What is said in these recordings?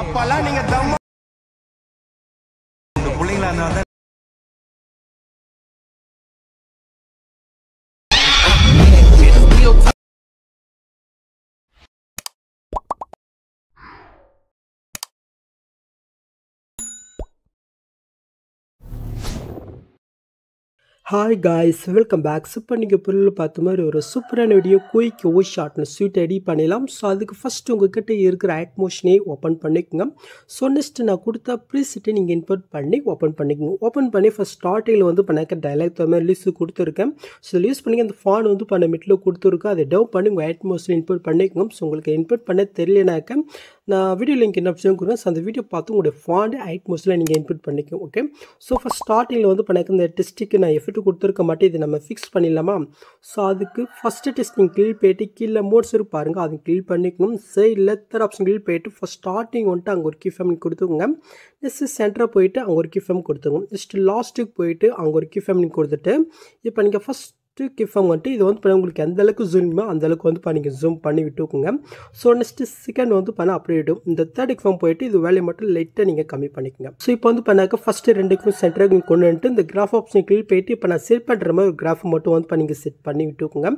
அப்பெல்லாம் நீங்க தம்ம பிள்ளைங்களா இருந்தா hi guys welcome back super நீங்கள் பொருள் பார்த்த மாதிரி ஒரு சூப்பரான வீடியோ குயிக் ஓ ஷார்ட்னு ஸ்வீட் ரெடி பண்ணிடலாம் ஸோ அதுக்கு ஃபஸ்ட்டு உங்ககிட்ட இருக்கிற ஆட்மோஷனே ஓப்பன் பண்ணிக்கோங்க ஸோ நெக்ஸ்ட் நான் கொடுத்த ப்ரீசெட்டை நீங்கள் இன்பர்ட் பண்ணி ஓப்பன் பண்ணிக்கோங்க ஓப்பன் பண்ணி ஃபஸ்ட் ஸ்டார்டிங்கில் வந்து பண்ணாக்க டைலாக் தகுந்த மாதிரி லிஸ்ட் கொடுத்துருக்கேன் ஸோ இதில் யூஸ் பண்ணி அந்த ஃபான் வந்து பண்ண மிட்டில் கொடுத்துருக்கோம் அதை டவு பண்ணி உங்கள் ஆட்மோஷன் இன்பர்ட் பண்ணிக்கோங்க ஸோ உங்களுக்கு இன்பர்ட் பண்ண தெரியலனாக்க நான் வீடியோ லிங்க் என்ன விஷயம் கொடுக்குறேன் ஸோ அந்த வீடியோ பார்த்து உங்களுடைய ஃபாண்ட் ஹைட் மோஸ்ட்ல நீங்கள் இன்புட் பண்ணிக்கும் ஓகே ஸோ ஃபஸ்ட் ஸ்டார்டிங்கில் வந்து இப்போ எனக்கு இந்த டெஸ்ட்டுக்கு நான் எஃபெக்ட் கொடுத்துருக்க மாட்டேன் இதை நம்ம ஃபிக்ஸ் பண்ணிடலாமா ஸோ அதுக்கு ஃபஸ்ட்டு டெஸ்ட் நீங்கள் கிளில் போயிட்டு கீழே மோட்ஸ் இருப்பாருங்க அது கிளில் பண்ணிக்கணும் இல்லை தேர்ட் ஆப்ஷன் கிளில் போயிட்டு ஃபஸ்ட் ஸ்டார்டிங் வந்துட்டு அங்கே ஒரு கிஃபம் கொடுத்துக்கோங்க நெக்ஸ்ட் சென்டராக போயிட்டு அங்கே ஒரு கிஃபம் கொடுத்துக்கோங்க நெக்ஸ்ட் லாஸ்ட்டுக்கு போயிட்டு அங்கே ஒரு கிஃபம் கொடுத்துட்டு இப்போ நீங்கள் ஃபஸ்ட் நெக்ஸ்ட்டு கிஃபம் வந்துட்டு இது வந்து இப்போ உங்களுக்கு எந்த அளவுக்கு ஜூம்மோ அந்தளவுக்கு வந்து பண்ணி நீங்கள் ஜூம் பண்ணி விட்டுக்குங்க ஸோ நெக்ஸ்ட்டு செகண்ட் வந்து பண்ண அப்படியே விடும் இந்த தேர்ட் கிஃபார்ம் போயிட்டு இது வேலையை மட்டும் லைட்டாக நீங்கள் கம்மி பண்ணிக்கோங்க ஸோ இப்போ வந்து பண்ணாக்க ஃபஸ்ட்டு ரெண்டுக்கும் சென்டராக நீங்கள் கொண்டு வந்துட்டு இந்த கிராஃப் ஆப்ஷன் கிளிக் போயிட்டு இப்போ நான் செட் பண்ணுற மாதிரி ஒரு கிராஃப் மட்டும் வந்து பண்ணி நீங்கள் செட் பண்ணி விட்டுக்குங்க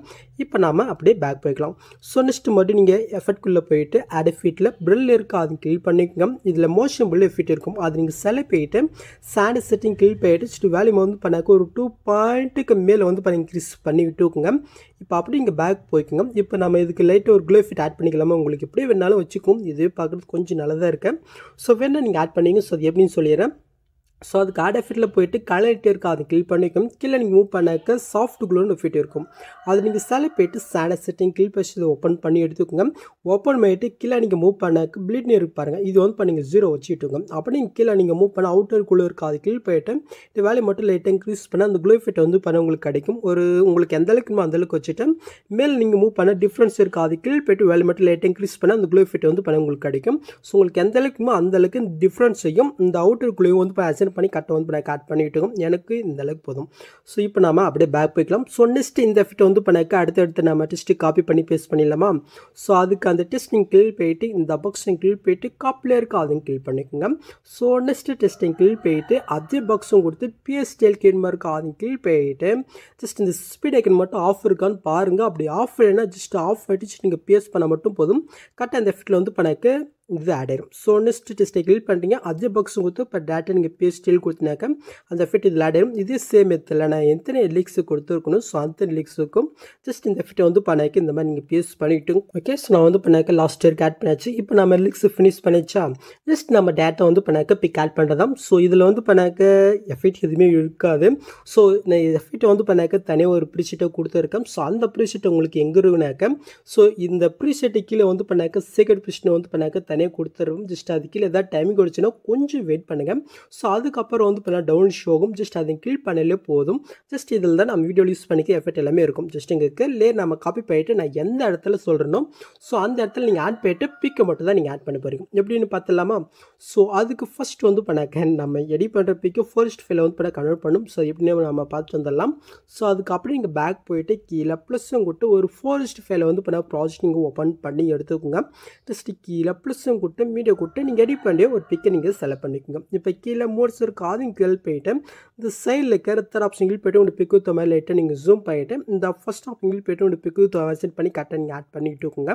இப்போ நாம் அப்படியே பேக் போய்க்கலாம் ஸோ நெக்ஸ்ட் மட்டும் நீங்கள் எஃபர்ட்குள்ளே போயிட்டு ஆட் ஃபீட்டில் ப்ரில் இருக்கா அது கிளிக் பண்ணிக்கோங்க இதில் மோஷன் பில் எஃபிட் இருக்கும் அது நீங்கள் செலக்ட் போயிட்டு சாண்ட் செட்டிங் கிளிக் போயிட்டு வேலையை வந்து பண்ணாக்க ஒரு டூ பாயிண்ட்டுக்கு மேலே வந்து பண்ணி ப்ளீஸ் பண்ணிக்கிட்டுக்குங்க இப்போ அப்படி இங்கே பேக் போய்க்குங்க இப்போ நம்ம இதுக்கு லைட்டாக ஒரு க்ளோ ஃபிட் ஆட் பண்ணிக்கலாமா உங்களுக்கு எப்படி வேணாலும் வச்சுக்கும் இது பார்க்குறது கொஞ்சம் நல்லதாக இருக்குது ஸோ வேணால் நீங்கள் ஆட் பண்ணிங்க ஸோ அது எப்படின்னு சொல்லிடுறேன் ஸோ அதுக்கு ஆட் எஃபிட்டில் போயிட்டு கலர்ட்டே இருக்கும் அதை கிளிக் பண்ணிக்கும் கீழே நீங்கள் மூவ் பண்ணக்க சாஃப்ட் க்ளோன்னு எஃபெக்ட் இருக்கும் அது நீங்கள் செலக்ட் போயிட்டு சேட செட்டிங் கிளிக் பச்சு ஓப்பன் பண்ணி எடுத்துக்கோங்க ஓப்பன் பண்ணிட்டு கீழே நீங்கள் மூவ் பண்ணக்கு பிளிட்னு நீர் பாருங்கள் இது வந்து பண்ணி நீங்கள் ஜீரோ வச்சுட்டுங்க அப்போ நீங்கள் கீழே நீங்கள் மூவ் பண்ண அவுட்டர் குளோ இருக்கும் அது கிளிக் போயிட்டு இந்த வேலையை மட்டும் லைட்டாக இன்க்ரீஸ் பண்ண அந்த குளோ ஃபிட் வந்து பண்ண உங்களுக்கு கிடைக்கும் ஒரு உங்களுக்கு எந்த அந்த அளவுக்கு வச்சுட்டு மேல் நீங்கள் மூவ் பண்ண டிஃப்ரென்ஸ் இருக்குது அது கிளிக் போயிட்டு வேலை மட்டும் லைட்டாக இன்க்ரீஸ் பண்ண அந்த குளோ ஃபிட் வந்து பண்ண உங்களுக்கு கிடைக்கும் ஸோ உங்களுக்கு எந்த அளவுக்குமோ அளவுக்கு டிஃப்ரென்ஸையும் இந்த அவுட்டர் குழுவையும் வந்து ஆசன் பண்ணி கட் வந்து பண்ண நான் கட் பண்ணிவிட்டு எனக்கு இந்த அளவுக்கு போதும் ஸோ இப்போ நம்ம அப்படியே பேக் போய்க்கலாம் ஸோ நெக்ஸ்ட் இந்த ஃபிட் வந்து இப்போ அடுத்தடுத்து நம்ம டெஸ்ட்டு காப்பி பண்ணி பேஸ்ட் பண்ணிடலாமா ஸோ அதுக்கு அந்த டெஸ்டிங் கீழ் போயிட்டு இந்த பாக்ஸின் கீழ் போயிட்டு காப்பிலே இருக்க அதையும் கீழ் பண்ணிக்கோங்க ஸோ நெக்ஸ்ட் டெஸ்டிங் கீழ் போயிட்டு அதே பாக்ஸும் கொடுத்து பிஎஸ்டிஎல் கீழ் மார்க் அதையும் கீழ் போயிட்டு ஜஸ்ட் இந்த ஸ்பீட் ஐக்கன் மட்டும் ஆஃப் இருக்கான்னு பாருங்கள் அப்படி ஆஃப் இல்லைன்னா ஜஸ்ட் ஆஃப் ஆகிட்டு நீங்கள் பிஎஸ் பண்ண மட்டும் போதும் கரெக்டாக இந்த ஃபிட்டில் வந்து பண்ணக்கு இது ஆட் ஆயிரும் ஸோ நெக்ஸ்ட் டெஸ்ட்டை கிளிக் பண்ணுறீங்க அதே பாக்ஸும் கொடுத்து இப்போ டேட்டா நீங்கள் பேஸ்டில் ஸ்டில் கொடுத்தினாக்க அந்த ஃபிட் இதில் ஆட் ஆயிரும் இதே சேம் எத்தில் நான் எத்தனை லிக்ஸ் கொடுத்துருக்கணும் ஸோ அந்த லிக்ஸுக்கும் ஜஸ்ட் இந்த ஃபிட்டை வந்து பண்ணாக்க இந்த மாதிரி நீங்கள் பேஸ்ட் பண்ணிக்கிட்டு ஓகே ஸோ நான் வந்து பண்ணாக்க லாஸ்ட் இயர்க்கு ஆட் பண்ணாச்சு இப்போ நம்ம லிக்ஸ் ஃபினிஷ் பண்ணிச்சா ஜஸ்ட் நம்ம டேட்டா வந்து பண்ணாக்க பிக் ஆட் பண்ணுறதாம் ஸோ இதில் வந்து பண்ணாக்க எஃபிட் எதுவுமே இருக்காது ஸோ நான் எஃபிட்டை வந்து பண்ணாக்க தனியாக ஒரு ப்ரீஷீட்டை கொடுத்துருக்கேன் ஸோ அந்த ப்ரீஷீட்டை உங்களுக்கு எங்கே இருக்குனாக்க ஸோ இந்த ப்ரீஷீட்டை கீழே வந்து பண்ணாக்க சீக்கிரம் ப்ரீஷீட்டை வந்து பண்ணாக்க தனியாக கொடுத்துருவோம் ஜஸ்ட் அது கீழே ஏதாவது டைமிங் கொடுச்சுன்னா கொஞ்சம் வெயிட் பண்ணுங்கள் ஸோ அதுக்கப்புறம் வந்து பண்ணால் டவுன் ஷோகும் ஜஸ்ட் அதை கிளிக் பண்ணலே போதும் ஜஸ்ட் இதில் தான் நம்ம வீடியோ யூஸ் பண்ணிக்க எஃபெக்ட் எல்லாமே இருக்கும் ஜஸ்ட் எங்களுக்கு லேர் நம்ம காப்பி பண்ணிவிட்டு நான் எந்த இடத்துல சொல்கிறேனோ ஸோ அந்த இடத்துல நீங்கள் ஆட் பண்ணிட்டு பிக்கை மட்டும் தான் நீங்கள் ஆட் பண்ண போகிறீங்க எப்படின்னு பார்த்துலாமா ஸோ அதுக்கு ஃபஸ்ட் வந்து பண்ண நம்ம எடிட் பண்ணுற பிக்கு ஃபர்ஸ்ட் ஃபைலை வந்து பண்ண கன்வெர்ட் பண்ணும் ஸோ எப்படின்னு நம்ம பார்த்து வந்துடலாம் ஸோ அதுக்கப்புறம் நீங்கள் பேக் போயிட்டு கீழே ப்ளஸ்ஸும் கூட்டு ஒரு ஃபோரஸ்ட் ஃபைலை வந்து பண்ணால் ப்ராஜெக்ட் நீங்கள் ஓப்பன் பண்ணி எடுத்துக்கோங்க ஜஸ்ட் கீழே ப்ளஸ் ஷேப்ஸும் கொடுத்து வீடியோ கொடுத்து நீங்கள் எடிட் பண்ணி ஒரு பிக்கை நீங்கள் செலக்ட் பண்ணிக்கோங்க இப்போ கீழே மோட்ஸ் இருக்குது அதையும் கீழே போயிட்டு இந்த சைடில் கருத்தர் ஆப்ஷன் கீழ் போய்ட்டு உங்களுக்கு பிக்கு தகுந்த மாதிரி லைட்டாக நீங்கள் ஜூம் பண்ணிவிட்டு இந்த ஃபஸ்ட் ஆப்ஷன்கள் போய்ட்டு உங்களுக்கு பிக்கு செட் பண்ணி கரெக்டாக நீங்கள் ஆட் பண்ணிக்கிட்டு இருக்குங்க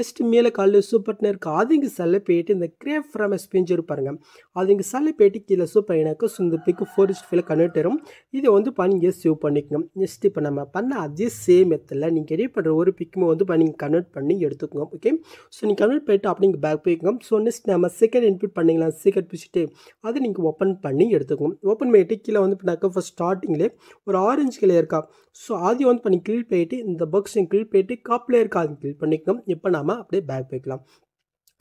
ஜஸ்ட் மேலே காலில் சூப்பர்ட்னு இருக்குது அதுங்க செல்ல போயிட்டு இந்த கிரேப் ஃப்ரம் எஸ்பிஞ்சு இருப்பாருங்க அதுங்க செல்ல போயிட்டு கீழே சூப்பர் எனக்கு இந்த பிக்கு ஃபோரிஸ்ட் ஃபீல் கன்வெர்ட் வரும் இதை வந்து இங்கே சேவ் பண்ணிக்கணும் நெக்ஸ்ட் இப்போ நம்ம பண்ண அதே சேம் மெத்தடில் நீங்கள் எடிட் பண்ணுற ஒரு பிக்குமே வந்து நீங்கள் கன்வெர்ட் பண்ணி எடுத்துக்கோங்க ஓகே ஸோ நீங்கள் கன்வெர்ட் பண்ணிட்டு அப்படிங்க பேக் போய்க்கோங்க ஸோ நெக்ஸ்ட் நம்ம செகண்ட் இன்புட் பண்ணிக்கலாம் செகண்ட் பிடிச்சிட்டு அது நீங்கள் ஓப்பன் பண்ணி எடுத்துக்கணும் ஓப்பன் பண்ணிவிட்டு கீழே வந்து பண்ணாக்க ஃபஸ்ட் ஸ்டார்டிங்லேயே ஒரு ஆரஞ்சு கிளே இருக்கா ஸோ அதையும் வந்து பண்ணி கிளிக் போயிட்டு இந்த பக்ஸையும் கிளிக் போயிட்டு இருக்கா இருக்காது கிளிக் பண்ணிக்கணும் இப்போ நாம அப்படியே பேக் போய்க்கலாம்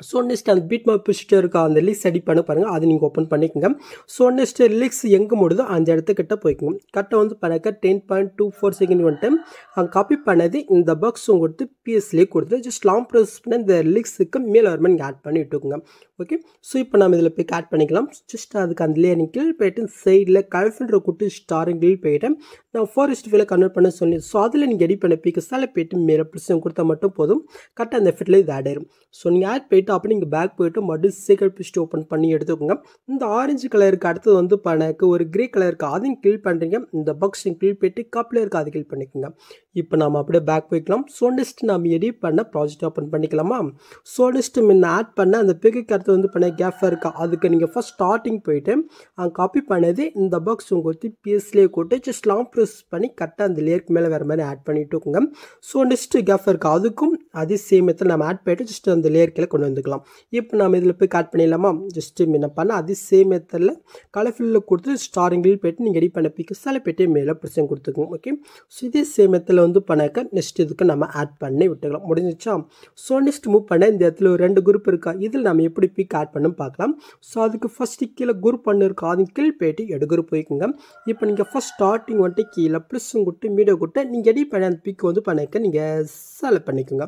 ஸோ நெக்ஸ்ட் அந்த பீட் மாப் பிஸ்டர் இருக்க அந்த லிக்ஸ் அடி பண்ண பாருங்கள் அதை நீங்கள் ஓப்பன் பண்ணிக்கோங்க ஸோ நெக்ஸ்ட் லிக்ஸ் எங்கே முடியுதோ அந்த இடத்துக்கிட்ட போய்க்குங்க கரெக்டாக வந்து பாருங்க ten point two four second வந்துட்டு அங்கே காப்பி பண்ணது இந்த பாக்ஸும் கொடுத்து பிஎஸ்லே கொடுத்து ஜஸ்ட் லாங் ப்ரெஸ் பண்ண இந்த லிக்ஸுக்கு மேலே வருமா நீங்கள் ஆட் பண்ணி விட்டுக்குங்க ஓகே ஸோ இப்போ நம்ம இதில் போய் ஆட் பண்ணிக்கலாம் ஜஸ்ட் அதுக்கு அந்த லேயர் கீழே போயிட்டு சைடில் கல்ஃபன்ற கூட்டு ஸ்டாரின் கீழ் போயிட்டு நான் ஃபாரஸ்ட் வியூவில் கன்வெர்ட் பண்ண சொல்லி ஸோ அதில் நீங்கள் எடி பண்ண சில போயிட்டு மேலே பிரச்சனை கொடுத்தா மட்டும் போதும் கரெக்டாக அந்த எஃபெக்டில் இது ஆட் ஆயிடும் ஸோ நீங்கள் ஆட் போயிட்டு பண்ணிவிட்டு அப்படி நீங்கள் பேக் போய்ட்டு மறுபடியும் சீக்கிரம் பிஸ்ட் ஓப்பன் பண்ணி எடுத்துக்கோங்க இந்த ஆரஞ்சு கலருக்கு அடுத்தது வந்து எனக்கு ஒரு கிரே கலருக்கு அதையும் கில் பண்ணுறீங்க இந்த பக்ஸ் கில் போய்ட்டு கப்பில் இருக்க அதை கில் பண்ணிக்கோங்க இப்போ நம்ம அப்படியே பேக் போய்க்கலாம் ஸோ நெக்ஸ்ட் நம்ம எடிட் பண்ண ப்ராஜெக்ட் ஓப்பன் பண்ணிக்கலாமா ஸோ நெக்ஸ்ட் முன்ன ஆட் பண்ண அந்த பிகுக்கு அடுத்து வந்து பண்ண கேஃபாக இருக்கா அதுக்கு நீங்கள் ஃபஸ்ட் ஸ்டார்டிங் போயிட்டு அங்கே காப்பி பண்ணது இந்த பாக்ஸ் உங்களுக்கு பிஎஸ்லேயே போட்டு ஜஸ்ட் லாங் ப்ரெஸ் பண்ணி கரெக்டாக அந்த லேயருக்கு மேலே வேறு மாதிரி ஆட் பண்ணிட்டு இருக்குங்க ஸோ நெக்ஸ்ட்டு கேஃபாக இருக்கா அதுக்கும் அதே சேம் நம்ம ஆட் பண்ணிட்டு ஜஸ்ட்டு அந்த லேயர் கீழே கொண்டு வந்துக்கலாம் இப்போ நம்ம இதில் போய் ஆட் பண்ணிடலாமா ஜஸ்ட்டு என்ன பண்ணால் அதே சேம் மெத்தடில் கொடுத்து ஸ்டாரிங்கில் போய்ட்டு நீங்கள் ரெடி பண்ண பிக்கு சில போய்ட்டு மேலே பிரச்சனை கொடுத்துக்கோங்க ஓகே ஸோ இதே வந்து பண்ணாக்க நெக்ஸ்ட் இதுக்கு நம்ம ஆட் பண்ணி விட்டுக்கலாம் முடிஞ்சிச்சா ஸோ நெக்ஸ்ட் மூவ் பண்ண இந்த இடத்துல ஒரு ரெண்டு குரூப் இருக்கா இதில் நம்ம எப்படி பிக் ஆட் பண்ணணும் பார்க்கலாம் ஸோ அதுக்கு ஃபஸ்ட்டு கீழே குரூப் பண்ணு இருக்கா அதுக்கு கீழே போய்ட்டு எடு குரூப் போய்க்குங்க இப்போ நீங்கள் ஃபஸ்ட் ஸ்டார்டிங் வந்துட்டு கீழே ப்ளஸ்ஸும் கொடுத்து மீடியோ கொடுத்து நீங்கள் எடி பண்ண அந்த பிக் வந்து பண்ணிக்க நீங்கள் செலக்ட் பண்ணிக்கோங்க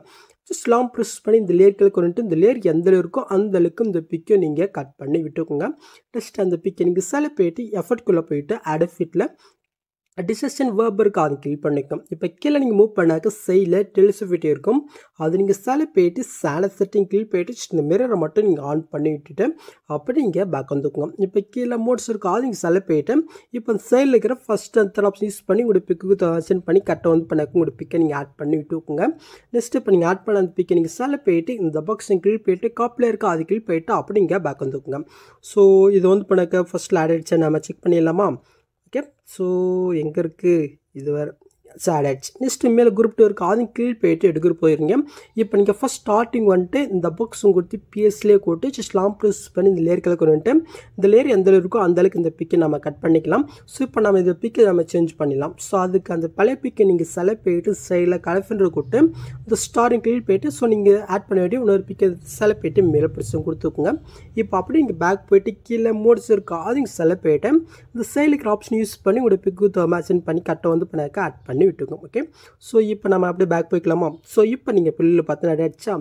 ஜஸ்ட் லாங் ப்ரெஸ் பண்ணி இந்த லேயர்களுக்கு வந்துட்டு இந்த லேயர் எந்த இருக்கோ அந்த அளவுக்கு இந்த பிக்கை நீங்கள் கட் பண்ணி விட்டுக்கோங்க ஜஸ்ட் அந்த பிக்கை நீங்கள் சில போயிட்டு எஃபர்ட்குள்ளே போயிட்டு அடஃபிட்டில் டிசெஷன் வேர்ப் இருக்குது அதை கிளிக் பண்ணிக்கும் இப்போ கீழே நீங்கள் மூவ் பண்ணாக்க சைடில் டெலிசிபிலிட்டி இருக்கும் அது நீங்கள் சேலை போயிட்டு சேலை செட்டிங் கிளிக் போயிட்டு இந்த மிரரை மட்டும் நீங்கள் ஆன் பண்ணி விட்டுட்டு அப்படி நீங்கள் பேக் வந்துக்கோங்க இப்போ கீழே மோட்ஸ் இருக்கும் அது நீங்கள் சேலை போயிட்டு இப்போ சைடில் இருக்கிற ஃபஸ்ட் அந்த ஆப்ஷன் யூஸ் பண்ணி உங்களுக்கு பிக்கு சென்ட் பண்ணி கரெக்டாக வந்து பண்ணாக்க உங்களுக்கு பிக்கை நீங்கள் ஆட் பண்ணி விட்டுக்கோங்க நெக்ஸ்ட் இப்போ நீங்கள் ஆட் பண்ண அந்த பிக்கை நீங்கள் சேலை போயிட்டு இந்த பாக்ஸ் கிளிக் போயிட்டு காப்பில் இருக்க அது கிளிக் போயிட்டு அப்படி இங்கே பேக் வந்துக்குங்க ஸோ இது வந்து பண்ணாக்க ஃபஸ்ட்டில் ஆட் ஆகிடுச்சு நம்ம செக் பண்ணிடலாமா ஓகே ஸோ எங்கே இருக்குது இதுவரை சேலட்ஸ் நெக்ஸ்ட் மேலே குரூப் டூ இருக்குது அதுவும் போயிட்டு எடுக்கிற போயிருங்க இப்போ நீங்கள் ஃபஸ்ட் ஸ்டார்டிங் வந்துட்டு இந்த புக்ஸ் கொடுத்து பிஎஸ்லேயே கூட்டு ஜஸ்ட் லாங் ப்ரூஸ் பண்ணி இந்த லேயர் வந்துட்டு இந்த லேயர் எந்த அளவு இருக்கோ அந்தளவுக்கு இந்த பிக்கை நம்ம கட் பண்ணிக்கலாம் ஸோ இப்போ நம்ம இந்த பிக்கை நம்ம சேஞ்ச் பண்ணிடலாம் ஸோ அதுக்கு அந்த பழைய பிக்கை நீங்கள் செலக்ட் போயிட்டு சைடில் கலஃபன்ற கூட்டு இந்த ஸ்டாரிங் கீழ் போயிட்டு ஸோ நீங்கள் ஆட் பண்ண வேண்டிய இன்னொரு பிக்கை செலக்ட் போயிட்டு மேலே பிடிச்சும் கொடுத்துக்குங்க இப்போ அப்படியே நீங்கள் பேக் போயிட்டு கீழே மோட்ஸ் இருக்கோ அதையும் செலக்ட் போயிட்டு இந்த சைலுக்கு ஆப்ஷன் யூஸ் பண்ணி உங்களுடைய பிக்கு மேட்சன் பண்ணி கட்டை வந்து பண்ணாக்க ஆட் பண்ணி பண்ணி விட்டுக்கும் ஓகே ஸோ இப்போ நம்ம அப்படியே பேக் போய்க்கலாமா ஸோ இப்போ நீங்கள் பிள்ளைல பார்த்து நிறைய அடிச்சா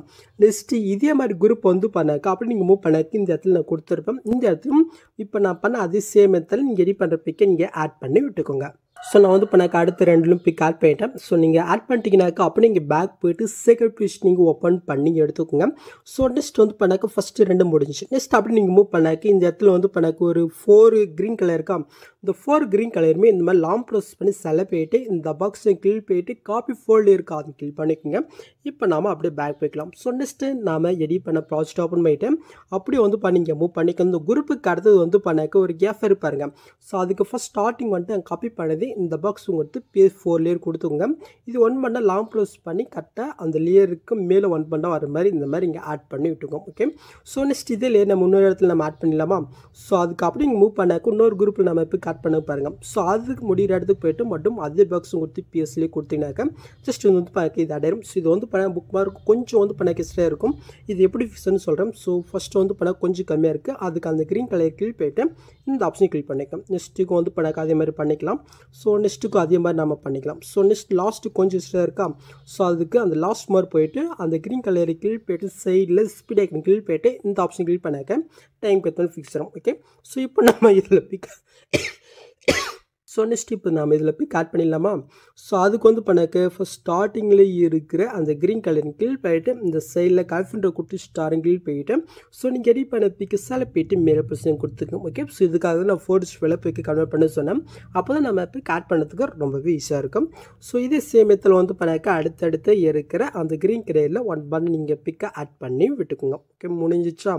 நெக்ஸ்ட்டு இதே மாதிரி குரூப் வந்து பண்ணாக்கா அப்படி நீங்கள் மூவ் பண்ணாக்க இந்த இடத்துல நான் கொடுத்துருப்பேன் இந்த இடத்துல இப்போ நான் பண்ண அதே சேம் இடத்துல நீங்கள் ரெடி பண்ணுற பிக்கை நீங்கள் ஆட் பண்ணி விட்டுக்கோங்க ஸோ நான் வந்து பண்ணாக்க அடுத்த ரெண்டுலும் பிக் ஆட் பண்ணிட்டேன் ஸோ நீங்கள் ஆட் பண்ணிட்டீங்கனாக்கா அப்போ நீங்கள் பேக் போய்ட்டு செகண்ட் பேஜ் நீங்கள் ஓப்பன் பண்ணி எடுத்துக்கோங்க ஸோ நெக்ஸ்ட் வந்து பண்ணாக்க ஃபஸ்ட்டு ரெண்டு முடிஞ்சிச்சு நெக்ஸ்ட் அப்படி நீங்கள் மூவ் பண்ணாக்க இந்த இடத்துல வந்து பண்ணாக்க ஒரு ஃபோர் க்ரீன் கலர் இருக்கா இந்த ஃபோர் க்ரீன் கலருமே இந்த மாதிரி லாம் ப்ரோசஸ் பண்ணி செலவு போயிட்டு இந்த பாக்ஸையும் கிளில் போயிட்டு காப்பி ஃபோல்டு இருக்கா அது கிளிக் பண்ணிக்கோங்க இப்போ நாம் அப்படியே பேக் போய்க்கலாம் ஸோ நெக்ஸ்ட்டு நாம் எடிட் பண்ண ப்ராஜெக்ட் ஓப்பன் பண்ணிவிட்டு அப்படியே வந்து பண்ணிங்க மூவ் பண்ணிக்க இந்த குரூப்புக்கு அடுத்தது வந்து பண்ணக்க ஒரு கேஃப் இருப்பாருங்க ஸோ அதுக்கு ஃபஸ்ட் ஸ்டார்டிங் வந்துட்டு காப்பி பண்ணது இந்த பாக்ஸ் உங்களுக்கு பேஸ் ஃபோர் லேயர் கொடுத்துங்க இது ஒன் பண்ணால் லாம் ப்ரோசஸ் பண்ணி கரெக்டாக அந்த லேயருக்கு மேலே ஒன் பண்ணால் வர மாதிரி இந்த மாதிரி இங்கே ஆட் பண்ணி விட்டுக்கோம் ஓகே ஸோ நெக்ஸ்ட் லேயர் நம்ம இன்னொரு இடத்துல நம்ம ஆட் பண்ணிடலாமா ஸோ அதுக்கு அப்படி மூவ் பண்ணாக்க இன்னொரு குரூப்பில் நம்ம இப்போ ஹேக் பண்ண பாருங்கள் ஸோ அதுக்கு முடிகிற இடத்துக்கு போய்ட்டு மட்டும் அதே பாக்ஸ் கொடுத்து பிஎஸ்லேயே கொடுத்தீங்கன்னாக்கா ஜஸ்ட் இது வந்து பார்க்க இது அடையிடும் ஸோ இது வந்து பண்ண புக் மார்க் கொஞ்சம் வந்து பண்ண கெஸ்டாக இருக்கும் இது எப்படி ஃபிக்ஸ்னு சொல்கிறேன் ஸோ ஃபஸ்ட்டு வந்து பண்ண கொஞ்சம் கம்மியாக இருக்குது அதுக்கு அந்த க்ரீன் கலர் கீழ் போய்ட்டு இந்த ஆப்ஷன் கிளிக் பண்ணிக்கலாம் நெக்ஸ்ட்டுக்கு வந்து பண்ணக்க அதே மாதிரி பண்ணிக்கலாம் ஸோ நெக்ஸ்ட்டுக்கும் அதே மாதிரி நம்ம பண்ணிக்கலாம் ஸோ நெக்ஸ்ட் லாஸ்ட்டு கொஞ்சம் இஷ்டம் இருக்கா ஸோ அதுக்கு அந்த லாஸ்ட் மாதிரி போயிட்டு அந்த க்ரீன் கலர் கீழ் போய்ட்டு சைடில் ஸ்பீட் ஐக்கன் கீழ் போய்ட்டு இந்த ஆப்ஷன் கிளிக் பண்ணாக்க டைம் கத்தோன்னு ஃபிக்ஸ் ஆகும் ஓகே ஸோ இப்போ நம்ம இதில் பிக்க ஸோ நெக்ஸ்ட் இப்போ நம்ம இதில் போய் கட் பண்ணிடலாமா ஸோ அதுக்கு வந்து பண்ணக்கு ஃபஸ்ட் ஸ்டார்டிங்கில் இருக்கிற அந்த க்ரீன் கலரின் கீழ் போயிட்டு இந்த சைடில் கால்ஃபண்டர் கொடுத்து ஸ்டாரின் கீழ் போயிட்டு ஸோ நீங்கள் ரெடி பண்ண பிக்கு சேலை போயிட்டு மேலே பிரச்சனை கொடுத்துருக்கோம் ஓகே ஸோ இதுக்காக தான் நான் டிஸ்ட் வெளில போய்க்கு கன்வெர்ட் பண்ண சொன்னேன் அப்போ தான் நம்ம போய் கட் பண்ணதுக்கு ரொம்பவே ஈஸியாக இருக்கும் ஸோ இதே சேமியத்தில் வந்து பண்ணாக்க அடுத்தடுத்து இருக்கிற அந்த க்ரீன் கிரேயில் ஒன் பன் நீங்கள் பிக்கை ஆட் பண்ணி விட்டுக்குங்க ஓகே முடிஞ்சிச்சா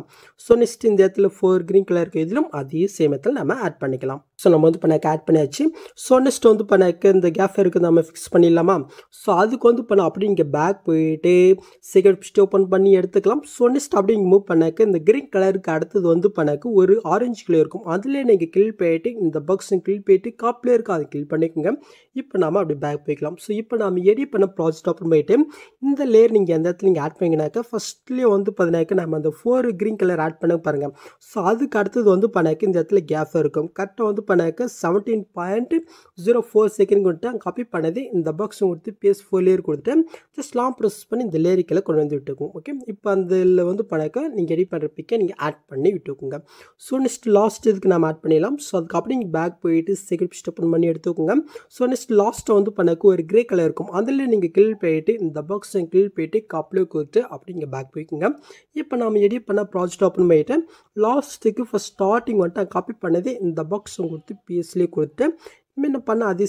ஸோ நெக்ஸ்ட் இந்த இடத்துல ஃபோர் க்ரீன் கலர் இதிலும் அதே சேமியத்தில் நம்ம ஆட் பண்ணிக்கலாம் ஸோ நம்ம வந்து பண்ணாக்க ஆட் பண்ணியாச்சு ஆயிடுச்சு ஸோ நெக்ஸ்ட் வந்து இப்போ நான் இந்த கேஃப் இருக்கு நம்ம ஃபிக்ஸ் பண்ணிடலாமா ஸோ அதுக்கு வந்து இப்போ நான் அப்படி இங்கே பேக் போயிட்டு சிகரெட் பிஸ்ட் ஓப்பன் பண்ணி எடுத்துக்கலாம் ஸோ நெக்ஸ்ட் அப்படி இங்கே மூவ் பண்ணாக்க இந்த க்ரீன் கலருக்கு அடுத்தது வந்து பண்ணாக்கு ஒரு ஆரஞ்சு கலர் இருக்கும் அதில் நீங்கள் கில் போயிட்டு இந்த பக்ஸ் கில் போயிட்டு காப்பிலே இருக்கும் அதை கில் பண்ணிக்கோங்க இப்போ நாம் அப்படி பேக் போய்க்கலாம் ஸோ இப்போ நாம் எடி பண்ண ப்ராஜெக்ட் ஓப்பன் போயிட்டு இந்த லேயர் நீங்கள் எந்த இடத்துல நீங்கள் ஆட் பண்ணிங்கனாக்கா ஃபஸ்ட்லேயே வந்து பார்த்தீங்கன்னாக்கா நம்ம அந்த ஃபோர் க்ரீன் கலர் ஆட் பண்ண பாருங்கள் ஸோ அதுக்கு அடுத்தது வந்து பண்ணாக்க இந்த இடத்துல கேஃப் இருக்கும் கரெக்டாக வந்து பண்ணாக்க seventeen point point zero four second கொடுத்து காப்பி பண்ணது இந்த பாக்ஸ் கொடுத்து பிஎஸ் ஃபோர் லேயர் கொடுத்துட்டு ஜஸ்ட் லாங் ப்ரொசஸ் பண்ணி இந்த லேரிக்கில் கொண்டு வந்து விட்டுக்கோங்க ஓகே இப்போ அந்த வந்து பழக்க நீங்கள் ரெடி பண்ணுற பிக்கை நீங்கள் ஆட் பண்ணி விட்டுக்கோங்க ஸோ நெக்ஸ்ட் லாஸ்ட் இதுக்கு நம்ம ஆட் பண்ணிடலாம் ஸோ அதுக்கப்புறம் நீங்கள் பேக் போயிட்டு செகண்ட் ஸ்டெப் ஓப்பன் பண்ணி எடுத்துக்கோங்க ஸோ நெக்ஸ்ட் லாஸ்ட்டை வந்து பண்ணக்கு ஒரு கிரே கலர் இருக்கும் அதில் நீங்கள் கிளில் போயிட்டு இந்த பாக்ஸை கிளில் போயிட்டு கப்லே கொடுத்து அப்படி நீங்கள் பேக் போய்க்குங்க இப்போ நம்ம எடி பண்ண ப்ராஜெக்ட் ஓப்பன் பண்ணிவிட்டு லாஸ்ட்டுக்கு ஃபஸ்ட் ஸ்டார்டிங் வந்துட்டு காப்பி பண்ணது இந்த பாக்ஸும் கொடுத்து பிஎஸ்லேயே கொடுத்து இன்னும் பண்ண அதே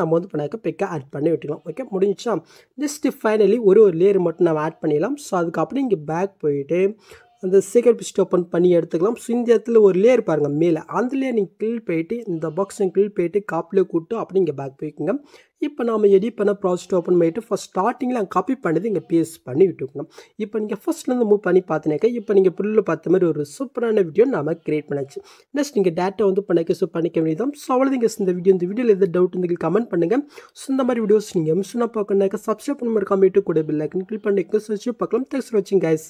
நம்ம வந்து பண்ணாக்க பிக்கை ஆட் பண்ணி விட்டுக்கலாம் ஓகே முடிஞ்சா ஜஸ்ட் ஃபைனலி ஒரு ஒரு லேயர் மட்டும் நம்ம ஆட் பண்ணிடலாம் ஸோ அதுக்கப்புறம் இங்கே பேக் போயிட்டு அந்த சீக்கிரம் பிஸ்ட் ஓப்பன் பண்ணி எடுத்துக்கலாம் ஸோ இந்த இடத்துல ஒரு லேயர் பாருங்கள் மேலே அந்த லேயர் நீங்கள் கிளில் போயிட்டு இந்த பாக்ஸையும் கிளில் போயிட்டு காப்பிலே கூப்பிட்டு அப்படி இங்கே பேக் போய்க்குங்க இப்போ நாம் எடிட் பண்ண ப்ராஜெக்ட் ஓப்பன் பண்ணிவிட்டு ஃபஸ்ட் ஸ்டார்டிங்கில் அங்கே காப்பி பண்ணது இங்கே பேஸ் பண்ணி விட்டுக்கணும் இப்போ நீங்கள் ஃபஸ்ட்லேருந்து மூவ் பண்ணி பார்த்தினாக்கா இப்போ நீங்கள் புல்லில் பார்த்த மாதிரி ஒரு சூப்பரான வீடியோ நம்ம கிரியேட் பண்ணாச்சு நெக்ஸ்ட் நீங்கள் டேட்டா வந்து பண்ணிக்க ஸோ பண்ணிக்க வேண்டியதான் ஸோ நீங்கள் இந்த வீடியோ இந்த வீடியோவில் எதாவது டவுட் இருந்தால் கமெண்ட் பண்ணுங்கள் ஸோ இந்த மாதிரி வீடியோஸ் நீங்கள் மிஸ்னா பார்க்கணுனாக்கா சப்ஸ்கிரைப் பண்ண மாதிரி காமிட்டு கூட பில்லைக்கன் கிளிக் பண்ணிக்க ஸோ பார்க்கலாம் தேங்க்ஸ் ஃபார் வாட்சிங் கைஸ்